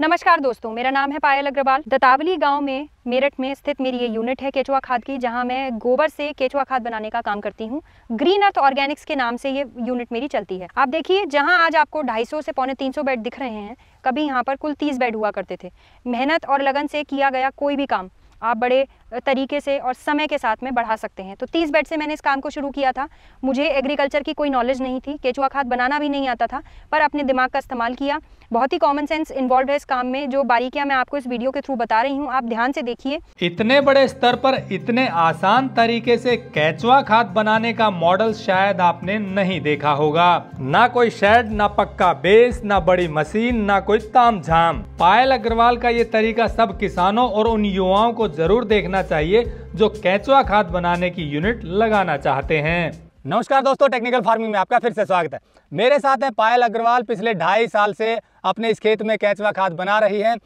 नमस्कार दोस्तों मेरा नाम है पायल अग्रवाल दतावली गांव में मेरठ में स्थित मेरी ये यूनिट है केचुआ खाद की जहां मैं गोबर से केचुआ खाद बनाने का काम करती हूं ग्रीन अर्थ ऑर्गेनिक्स के नाम से ये यूनिट मेरी चलती है आप देखिए जहां आज आपको 250 से पौने 300 बेड दिख रहे हैं कभी यहाँ पर कुल तीस बेड हुआ करते थे मेहनत और लगन से किया गया कोई भी काम आप बड़े तरीके से और समय के साथ में बढ़ा सकते हैं तो तीस बेड से मैंने इस काम को शुरू किया था मुझे एग्रीकल्चर की कोई नॉलेज नहीं थी केचुआ खाद बनाना भी नहीं आता था पर अपने दिमाग का इस्तेमाल किया बहुत ही कॉमन सेंस इन्वॉल्व है इस काम में जो बारीकियां मैं आपको इस वीडियो के थ्रू बता रही हूँ आप ध्यान से देखिए इतने बड़े स्तर पर इतने आसान तरीके से कैचुआ खाद बनाने का मॉडल शायद आपने नहीं देखा होगा ना कोई शेड ना पक्का बेस ना बड़ी मशीन ना कोई ताम झाम पायल अग्रवाल का ये तरीका सब किसानों और उन युवाओं को जरूर देखना करना चाहिए जो कैचुआ खाद बनाने की यूनिट लगाना चाहते हैं नमस्कार दोस्तों टेक्निकल फार्मिंग में आपका फिर से स्वागत है मेरे साथ हैं पायल अग्रवाल पिछले ढाई साल से अपने इस खेत में कैचुआ खाद बना रही हैं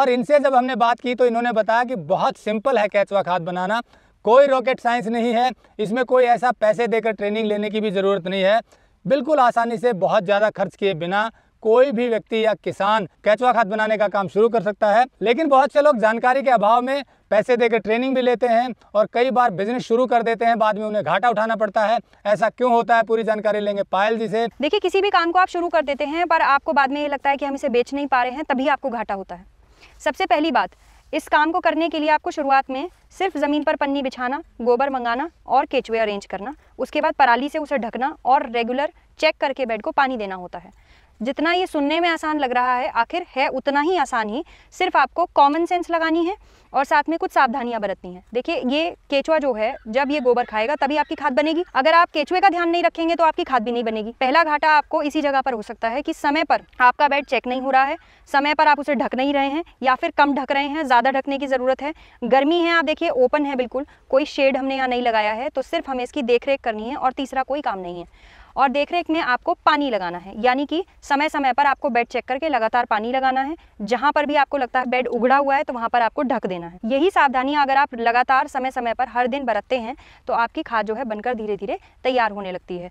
और इनसे जब हमने बात की तो इन्होंने बताया कि बहुत सिंपल है कैचुआ खाद बनाना कोई रॉकेट साइंस नहीं है इसमें कोई ऐसा पैसे देकर ट्रेनिंग लेने की भी ज़रूरत नहीं है बिल्कुल आसानी से बहुत ज़्यादा खर्च किए बिना कोई भी व्यक्ति या किसान कैचुआ खाद बनाने का काम शुरू कर सकता है लेकिन बहुत से लोग जानकारी के अभाव में पैसे देकर ट्रेनिंग भी लेते हैं और कई बार बिजनेस शुरू कर देते हैं बाद में उन्हें घाटा उठाना पड़ता है ऐसा क्यों होता है पूरी जानकारी लेंगे पायल जी से देखिए किसी भी काम को आप शुरू कर देते हैं पर आपको बाद में ये लगता है कि हम इसे बेच नहीं पा रहे हैं तभी आपको घाटा होता है सबसे पहली बात इस काम को करने के लिए आपको शुरुआत में सिर्फ ज़मीन पर पन्नी बिछाना गोबर मंगाना और केचुए अरेंज करना उसके बाद पराली से उसे ढकना और रेगुलर चेक करके बेड को पानी देना होता है जितना ये सुनने में आसान लग रहा है आखिर है उतना ही आसान ही सिर्फ आपको कॉमन सेंस लगानी है और साथ में कुछ सावधानियां बरतनी है देखिए ये केचुआ जो है जब ये गोबर खाएगा तभी आपकी खाद बनेगी अगर आप केचुए का ध्यान नहीं रखेंगे तो आपकी खाद भी नहीं बनेगी पहला घाटा आपको इसी जगह पर हो सकता है कि समय पर आपका बेड चेक नहीं हो रहा है समय पर आप उसे ढक नहीं रहे हैं या फिर कम ढक रहे हैं ज़्यादा ढकने की ज़रूरत है गर्मी है आप देखिए ओपन है बिल्कुल कोई शेड हमने यहाँ नहीं लगाया है तो सिर्फ हमें इसकी देख करनी है और तीसरा कोई काम नहीं है और देख रेख में आपको पानी लगाना है यानी कि समय समय पर आपको बेड चेक करके लगातार पानी लगाना है जहाँ पर भी आपको लगता है बेड उगड़ा हुआ है तो वहाँ पर आपको ढक देना है यही सावधानियाँ अगर आप लगातार समय समय पर हर दिन बरतते हैं तो आपकी खाद जो है बनकर धीरे धीरे तैयार होने लगती है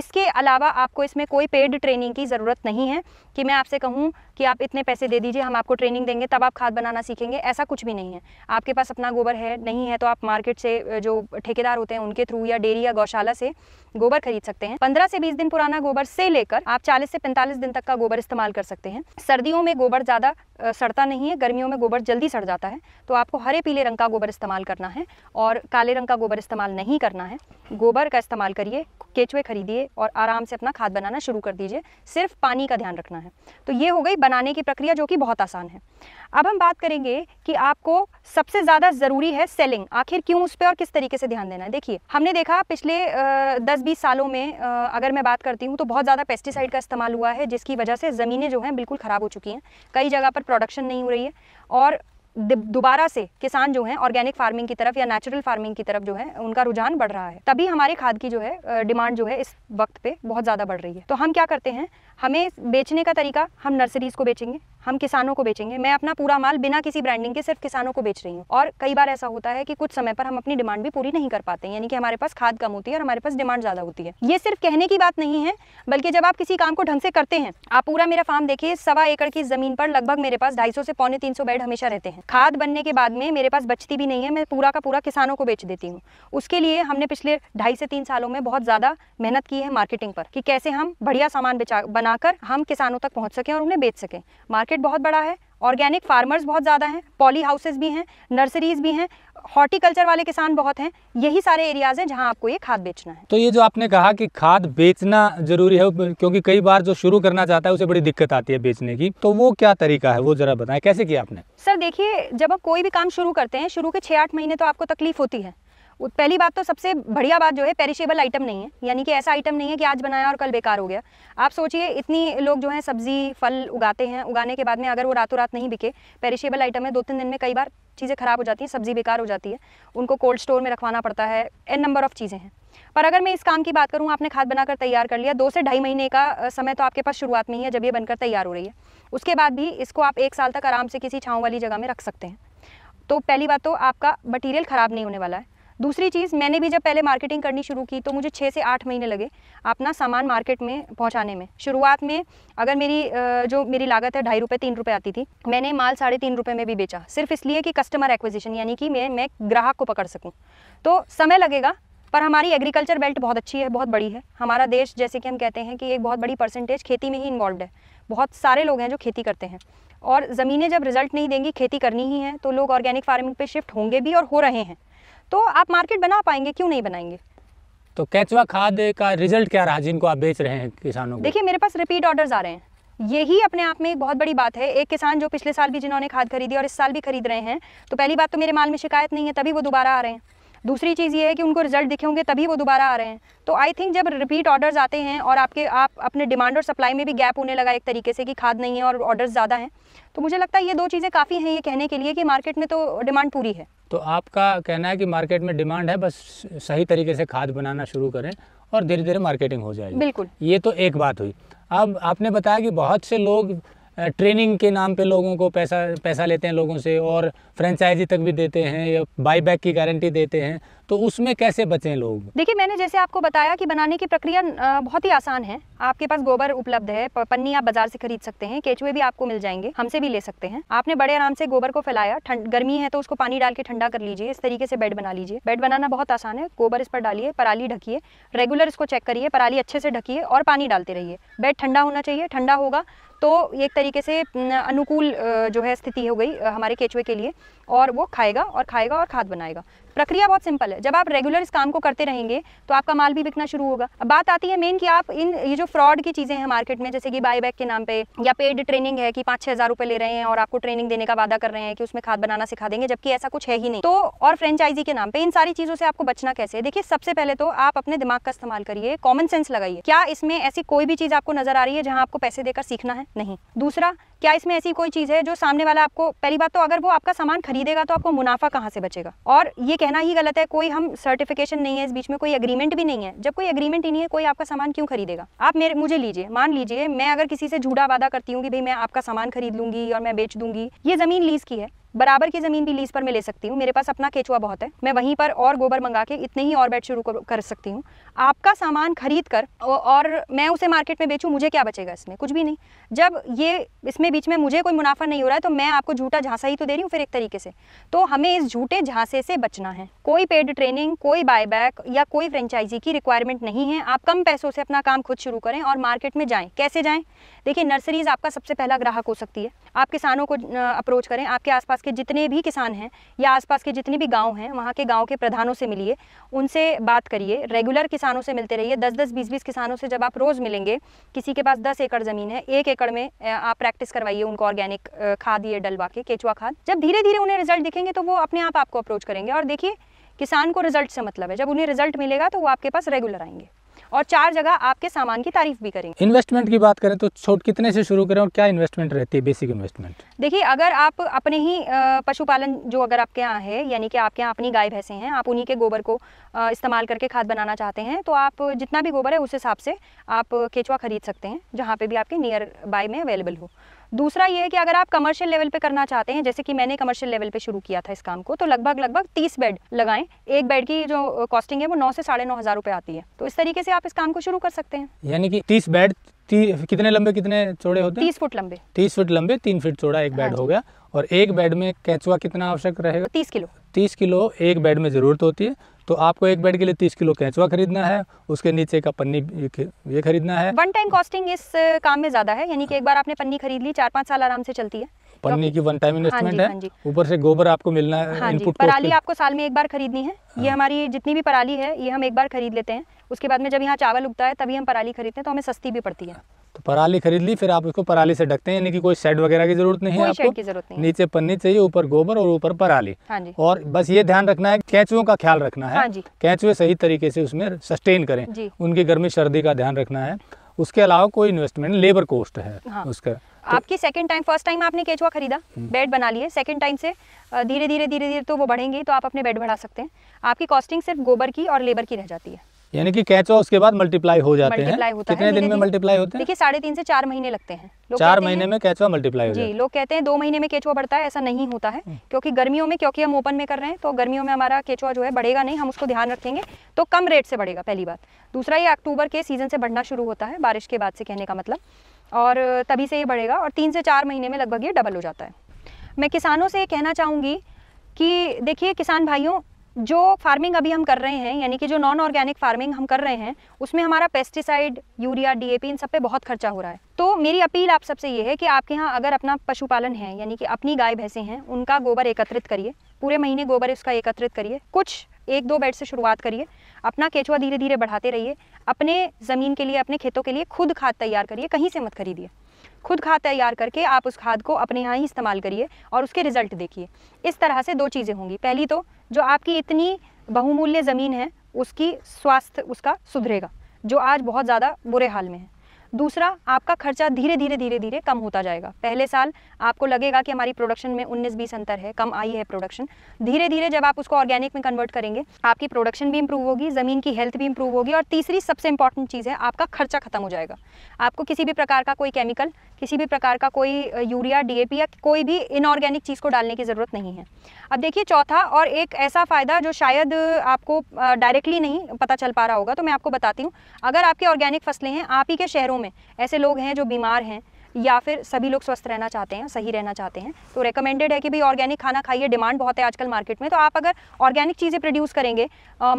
इसके अलावा आपको इसमें कोई पेड ट्रेनिंग की ज़रूरत नहीं है कि मैं आपसे कहूँ कि आप इतने पैसे दे दीजिए हम आपको ट्रेनिंग देंगे तब आप खाद बनाना सीखेंगे ऐसा कुछ भी नहीं है आपके पास अपना गोबर है नहीं है तो आप मार्केट से जो ठेकेदार होते हैं उनके थ्रू या डेयरी या गौशाला से गोबर खरीद सकते हैं पंद्रह पंद्रह से बीस दिन पुराना गोबर से लेकर आप चालीस से पैंतालीस दिन तक का गोबर इस्तेमाल कर सकते हैं सर्दियों में गोबर ज्यादा सड़ता नहीं है गर्मियों में गोबर जल्दी सड़ जाता है तो आपको हरे पीले रंग का गोबर इस्तेमाल करना है और काले रंग का गोबर इस्तेमाल नहीं करना है गोबर का इस्तेमाल करिए केचुए खरीदिए और आराम से अपना खाद बनाना शुरू कर दीजिए सिर्फ पानी का ध्यान रखना है तो ये हो गई बनाने की प्रक्रिया जो कि बहुत आसान है अब हम बात करेंगे कि आपको सबसे ज़्यादा ज़रूरी है सेलिंग आखिर क्यों उस पर और किस तरीके से ध्यान देना है देखिए हमने देखा पिछले दस बीस सालों में अगर मैं बात करती हूँ तो बहुत ज़्यादा पेस्टिसाइड का इस्तेमाल हुआ है जिसकी वजह से ज़मीनें जो हैं बिल्कुल ख़राब हो चुकी हैं कई जगह पर प्रोडक्शन नहीं हो रही है और दोबारा से किसान जो है ऑर्गेनिक फार्मिंग की तरफ या नेचुरल फार्मिंग की तरफ जो है उनका रुझान बढ़ रहा है तभी हमारे खाद की जो है डिमांड जो है इस वक्त पे बहुत ज़्यादा बढ़ रही है तो हम क्या करते हैं हमें बेचने का तरीका हम नर्सरीज़ को बेचेंगे हम किसानों को बेचेंगे मैं अपना पूरा माल बिना किसी ब्रांडिंग के सिर्फ किसानों को बेच रही हूँ और कई बार ऐसा होता है कि कुछ समय पर हम अपनी डिमांड भी पूरी नहीं कर पाते यानी कि हमारे पास खाद कम होती है और हमारे पास डिमांड ज़्यादा होती है ये सिर्फ कहने की बात नहीं है बल्कि जब आप किसी काम को ढंग से करते हैं आप पूरा मेरा फार्म देखिए सवा एकड़ की जमीन पर लगभग मेरे पास ढाई से पौने तीन बेड हमेशा रहते हैं खाद बनने के बाद में मेरे पास बचती भी नहीं है मैं पूरा का पूरा किसानों को बेच देती हूँ उसके लिए हमने पिछले ढाई से तीन सालों में बहुत ज़्यादा मेहनत की है मार्केटिंग पर कि कैसे हम बढ़िया सामान बनाकर हम किसानों तक पहुंच सकें और उन्हें बेच सके मार्केट मार्केट बहुत बड़ा है ऑर्गेनिक फार्मर्स बहुत ज़्यादा हैं पॉली हाउसेज भी हैं नर्सरीज भी हैं हॉर्टिकल्चर वाले किसान बहुत हैं यही सारे एरियाज हैं जहां आपको ये खाद बेचना है तो ये जो आपने कहा कि खाद बेचना जरूरी है क्योंकि कई बार जो शुरू करना चाहता है उसे बड़ी दिक्कत आती है बेचने की तो वो क्या तरीका है वो जरा बताएं कैसे किया आपने सर देखिए जब आप कोई भी काम शुरू करते हैं शुरू के छह आठ महीने तो आपको तकलीफ होती है पहली बात तो सबसे बढ़िया बात जो है पेरिशेबल आइटम नहीं है यानी कि ऐसा आइटम नहीं है कि आज बनाया और कल बेकार हो गया आप सोचिए इतनी लोग जो है सब्ज़ी फल उगाते हैं उगाने के बाद में अगर वो रातों रात नहीं बिके पेरिशेबल आइटम है दो तीन दिन में कई बार चीज़ें ख़राब हो जाती हैं सब्ज़ी बेकार हो जाती है उनको कोल्ड स्टोर में रखवाना पड़ता है एन नंबर ऑफ़ चीज़ें हैं पर अगर मैं इस काम की बात करूँ आपने खाद बनाकर तैयार कर लिया दो से ढाई महीने का समय तो आपके पास शुरुआत में ही है जब ये बनकर तैयार हो रही है उसके बाद भी इसको आप एक साल तक आराम से किसी छाँव वाली जगह में रख सकते हैं तो पहली बात तो आपका मटीरियल ख़राब नहीं होने वाला है दूसरी चीज़ मैंने भी जब पहले मार्केटिंग करनी शुरू की तो मुझे छः से आठ महीने लगे अपना सामान मार्केट में पहुंचाने में शुरुआत में अगर मेरी जो मेरी लागत है ढाई रुपये तीन रुपये आती थी मैंने माल साढ़े तीन रुपये में भी बेचा सिर्फ इसलिए कि कस्टमर एक्विजिशन यानी कि मैं मैं ग्राहक को पकड़ सकूँ तो समय लगेगा पर हमारी एग्रीकल्चर बेल्ट बहुत अच्छी है बहुत बड़ी है हमारा देश जैसे कि हम कहते हैं कि एक बहुत बड़ी परसेंटेज खेती में ही इन्वॉल्व है बहुत सारे लोग हैं जो खेती करते हैं और ज़मीनें जब रिजल्ट नहीं देंगी खेती करनी ही है तो लोग ऑर्गेनिक फार्मिंग पे शिफ्ट होंगे भी और हो रहे हैं तो आप मार्केट बना पाएंगे क्यों नहीं बनाएंगे तो कैचवा खाद का रिजल्ट क्या रहा जिनको आप बेच रहे हैं किसानों को देखिए मेरे पास रिपीट ऑर्डर्स आ रहे हैं यही अपने आप में एक बहुत बड़ी बात है एक किसान जो पिछले साल भी जिन्होंने खाद खरीदी और इस साल भी खरीद रहे हैं तो पहली बात तो मेरे माल में शिकायत नहीं है तभी वो दोबारा आ रहे हैं दूसरी चीज़ ये है कि उनको रिजल्ट दिखे होंगे तभी वो दोबारा आ रहे हैं तो आई थिंक जब रिपीट ऑर्डर्स आते हैं और आपके आप अपने डिमांड और सप्लाई में भी गैप होने लगा एक तरीके से कि खाद नहीं है और ऑर्डर्स ज़्यादा हैं तो मुझे लगता है ये दो चीज़ें काफ़ी हैं ये कहने के लिए कि मार्केट में तो डिमांड पूरी है तो आपका कहना है कि मार्केट में डिमांड है बस सही तरीके से खाद बनाना शुरू करें और धीरे धीरे मार्केटिंग हो जाएगी बिल्कुल ये तो एक बात हुई अब आपने बताया कि बहुत से लोग ट्रेनिंग के नाम पे लोगों को पैसा पैसा लेते हैं लोगों से और फ्रेंचाइजी तक भी देते हैं या बाईबैक की गारंटी देते हैं तो उसमें कैसे बचें लोग देखिए मैंने जैसे आपको बताया कि बनाने की प्रक्रिया बहुत ही आसान है आपके पास गोबर उपलब्ध है पन्नी आप बाजार से खरीद सकते हैं केचुए भी आपको मिल जाएंगे हमसे भी ले सकते हैं आपने बड़े आराम से गोबर को फैलाया गर्मी है तो उसको पानी डाल के ठंडा कर लीजिए इस तरीके से बेड बना लीजिए बेड बनाना बहुत आसान है गोबर इस पर डालिए पराली ढकीये रेगुलर इसको चेक करिए पराली अच्छे से ढकीये और पानी डालते रहिए बेड ठंडा होना चाहिए ठंडा होगा तो ये एक तरीके से अनुकूल जो है स्थिति हो गई हमारे केचुए के लिए और वो खाएगा और खाएगा और खाद बनाएगा प्रक्रिया बहुत सिंपल है जब आप रेगुलर इस काम को करते रहेंगे तो आपका माल भी बिकना शुरू होगा अब बात आती है मेन कि आप इन ये जो फ्रॉड की चीज़ें हैं मार्केट में जैसे कि बाई बैक के नाम पे या पेड ट्रेनिंग है कि पांच छह हज़ार रुपए ले रहे हैं और आपको ट्रेनिंग देने का वादा कर रहे हैं कि उसमें खाद बनाना सिखा देंगे जबकि ऐसा कुछ है ही नहीं तो और फ्रेंचाइजी के नाम पर इन सारी चीज़ों से आपको बचना कैसे देखिए सबसे पहले तो आप अपने दिमाग का इस्तेमाल करिए कॉमन सेंस लगाइए क्या इसमें ऐसी कोई भी चीज़ आपको नजर आ रही है जहाँ आपको पैसे देकर सीखना है नहीं दूसरा क्या इसमें ऐसी कोई चीज़ है जो सामने वाला आपको पहली बात तो अगर वो आपका सामान खरीदेगा तो आपको मुनाफा कहाँ से बचेगा और ये कहना ही गलत है कोई हम सर्टिफिकेशन नहीं है इस बीच में कोई अग्रीमेंट भी नहीं है जब कोई अग्रीमेंट ही नहीं है कोई आपका सामान क्यों खरीदेगा आप मेरे मुझे लीजिए मान लीजिए मैं अगर किसी से झूठा वादा करती हूँ कि भाई मैं आपका सामान खरीद लूंगी और मैं बेच दूंगी ये जमीन लीज की है बराबर की ज़मीन भी लीज़ पर मैं ले सकती हूँ मेरे पास अपना केचुआ बहुत है मैं वहीं पर और गोबर मंगा के इतने ही और बेड शुरू कर सकती हूँ आपका सामान खरीद कर और मैं उसे मार्केट में बेचूँ मुझे क्या बचेगा इसमें कुछ भी नहीं जब ये इसमें बीच में मुझे कोई मुनाफा नहीं हो रहा है तो मैं आपको झूठा झांसा ही तो दे रही हूँ फिर एक तरीके से तो हमें इस झूठे झांसे से बचना है कोई पेड ट्रेनिंग कोई बायबैक या कोई फ्रेंचाइजी की रिक्वायरमेंट नहीं है आप कम पैसों से अपना काम खुद शुरू करें और मार्केट में जाएँ कैसे जाएँ देखिए नर्सरीज आपका सबसे पहला ग्राहक हो सकती है आप किसानों को अप्रोच करें आपके आसपास आसपास के जितने भी किसान हैं या आसपास के जितने भी गांव हैं वहाँ के गांव के प्रधानों से मिलिए उनसे बात करिए रेगुलर किसानों से मिलते रहिए दस दस बीस बीस किसानों से जब आप रोज़ मिलेंगे किसी के पास दस एकड़ ज़मीन है एक एकड़ में आप प्रैक्टिस करवाइए उनको ऑर्गेनिक खाद ये डलवा के केचुआ खाद जब धीरे धीरे उन्हें रिजल्ट दिखेंगे तो वो अपने आप आपको अप्रोच करेंगे और देखिए किसान को रिजल्ट से मतलब है जब उन्हें रिजल्ट मिलेगा तो वो आपके पास रेगुलर आएंगे और चार जगह आपके सामान की तारीफ भी करेंगे इन्वेस्टमेंट की बात करें तो छोट कितने से शुरू करें और क्या इन्वेस्टमेंट रहती है बेसिक इन्वेस्टमेंट देखिए अगर आप अपने ही पशुपालन जो अगर आपके यहाँ है यानी कि आपके यहाँ अपनी गाय भैंसे हैं आप उन्हीं के गोबर को इस्तेमाल करके खाद बनाना चाहते हैं तो आप जितना भी गोबर है उस हिसाब से आप केचुआ खरीद सकते हैं जहाँ पे भी आपके नियर बाय में अवेलेबल हो दूसरा ये है कि अगर आप कमर्शियल लेवल पे करना चाहते हैं जैसे कि मैंने कमर्शियल लेवल पे शुरू किया था इस काम को तो लगभग लगभग तीस बेड लगाएं एक बेड की जो कॉस्टिंग है वो नौ से साढ़े नौ हजार रुपए आती है तो इस तरीके से आप इस काम को शुरू कर सकते हैं यानी कि तीस बेड कितने लंबे कितने चौड़े होते हैं तीस फुट लंबे तीस फुट लंबे तीन फीट चौड़ा एक बेड हाँ हो गया और एक बेड में कैचुआ कितना आवश्यक रहेगा तीस किलो तीस किलो एक बेड में जरूरत होती है तो आपको एक बेड के लिए तीस किलो कैचवा खरीदना है उसके नीचे का पन्नी ये खरीदना है वन टाइम कॉस्टिंग इस काम में ज्यादा है यानी कि एक बार आपने पन्नी खरीद ली चार पाँच साल आराम से चलती है पन्नी की वन टाइम इन्वेस्टमेंट है हाँ ऊपर से गोबर आपको मिलना है इनपुट हाँ पराली आपको साल में एक बार खरीदनी है ये हाँ। हमारी जितनी भी पराली है ये हम एक बार खरीद लेते हैं उसके बाद में जब यहाँ चावल उगता है तभी हम पराली खरीदते हैं तो हमें सस्ती भी पड़ती है तो पराली खरीद ली फिर आप उसको पराली से ढकते हैं यानी कि कोई शेड वगैरह की जरूरत नहीं है आपको नीचे पन्नी चाहिए ऊपर गोबर और ऊपर पराली हाँ और बस ये ध्यान रखना है कैचुओं का ख्याल रखना है हाँ कैचुए सही तरीके से उसमें सस्टेन करें उनकी गर्मी सर्दी का ध्यान रखना है उसके अलावा कोई इन्वेस्टमेंट लेबर कॉस्ट है हाँ। उसका तो आपकी सेकंड टाइम फर्स्ट टाइम आपने केचुआ खरीदा बेड हम्म। बना लिए सेकंड टाइम से धीरे धीरे धीरे धीरे तो वो बढ़ेंगे तो आप अपने बेड बढ़ा सकते हैं आपकी कॉस्टिंग सिर्फ गोबर की और लेबर की रह जाती है यानी कि कैचो उसके बाद मल्टीप्लाई हो जाते हैं कितने है, दिन में मल्टीप्लाई होते हैं देखिए साढ़े तीन से चार महीने लगते हैं चार महीने में कैचवा मल्टीप्लाई हो जी लोग कहते हैं दो महीने में केचुआ बढ़ता है ऐसा नहीं होता है हम्म। क्योंकि गर्मियों में क्योंकि हम ओपन में कर रहे हैं तो गर्मियों में हमारा केचुआ जो है बढ़ेगा नहीं हम उसको ध्यान रखेंगे तो कम रेट से बढ़ेगा पहली बात दूसरा ये अक्टूबर के सीजन से बढ़ना शुरू होता है बारिश के बाद से कहने का मतलब और तभी से ये बढ़ेगा और तीन से चार महीने में लगभग ये डबल हो जाता है मैं किसानों से ये कहना चाहूँगी कि देखिए किसान भाइयों जो फार्मिंग अभी हम कर रहे हैं यानी कि जो नॉन ऑर्गेनिक फार्मिंग हम कर रहे हैं उसमें हमारा पेस्टिसाइड यूरिया डीएपी इन सब पे बहुत खर्चा हो रहा है तो मेरी अपील आप सबसे ये है कि आपके यहाँ अगर अपना पशुपालन है यानी कि अपनी गाय भैंसे हैं उनका गोबर एकत्रित करिए पूरे महीने गोबर उसका एकत्रित करिए कुछ एक दो बेड से शुरुआत करिए अपना केचुआ धीरे धीरे बढ़ाते रहिए अपने ज़मीन के लिए अपने खेतों के लिए खुद खाद तैयार करिए कहीं से मत खरीदिए खुद खाद तैयार करके आप उस खाद को अपने यहाँ ही इस्तेमाल करिए और उसके रिजल्ट देखिए इस तरह से दो चीज़ें होंगी पहली तो जो आपकी इतनी बहुमूल्य ज़मीन है उसकी स्वास्थ्य उसका सुधरेगा जो आज बहुत ज़्यादा बुरे हाल में है दूसरा आपका खर्चा धीरे धीरे धीरे धीरे कम होता जाएगा पहले साल आपको लगेगा कि हमारी प्रोडक्शन में उन्नीस बीस अंतर है कम आई है प्रोडक्शन धीरे धीरे जब आप उसको ऑर्गेनिक में कन्वर्ट करेंगे आपकी प्रोडक्शन भी इंप्रूव होगी ज़मीन की हेल्थ भी इंप्रूव होगी और तीसरी सबसे इंपॉर्टेंट चीज़ है आपका खर्चा खत्म हो जाएगा आपको किसी भी प्रकार का कोई केमिकल किसी भी प्रकार का कोई यूरिया डी या कोई भी इनऑर्गेनिक चीज़ को डालने की ज़रूरत नहीं है अब देखिए चौथा और एक ऐसा फ़ायदा जो शायद आपको डायरेक्टली नहीं पता चल पा रहा होगा तो मैं आपको बताती हूँ अगर आपकी ऑर्गेनिक फसलें हैं आप ही के शहरों में ऐसे लोग हैं जो बीमार हैं या फिर सभी लोग स्वस्थ रहना चाहते हैं सही रहना चाहते हैं तो रेकमेंडेड है कि भाई ऑर्गेनिक खाना खाइए डिमांड बहुत है आजकल मार्केट में तो आप अगर ऑर्गेनिक चीज़ें प्रोड्यूस करेंगे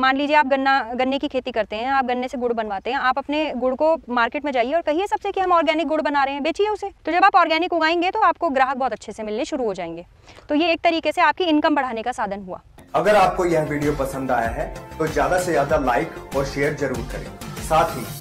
मान लीजिए आप गन्ना गन्ने की खेती करते हैं आप गन्ने से गुड़ बनवाते हैं आप अपने गुड़ को मार्केट में जाइए और कहिए सबसे कि हम ऑर्गेनिक गुड़ बना रहे हैं बेचिए उसे तो जब आप ऑर्गेनिक उगाएंगे तो आपको ग्राहक बहुत अच्छे से मिलने शुरू हो जाएंगे तो ये एक तरीके से आपकी इनकम बढ़ाने का साधन हुआ अगर आपको यह वीडियो पसंद आया है तो ज़्यादा से ज़्यादा लाइक और शेयर जरूर करें साथ ही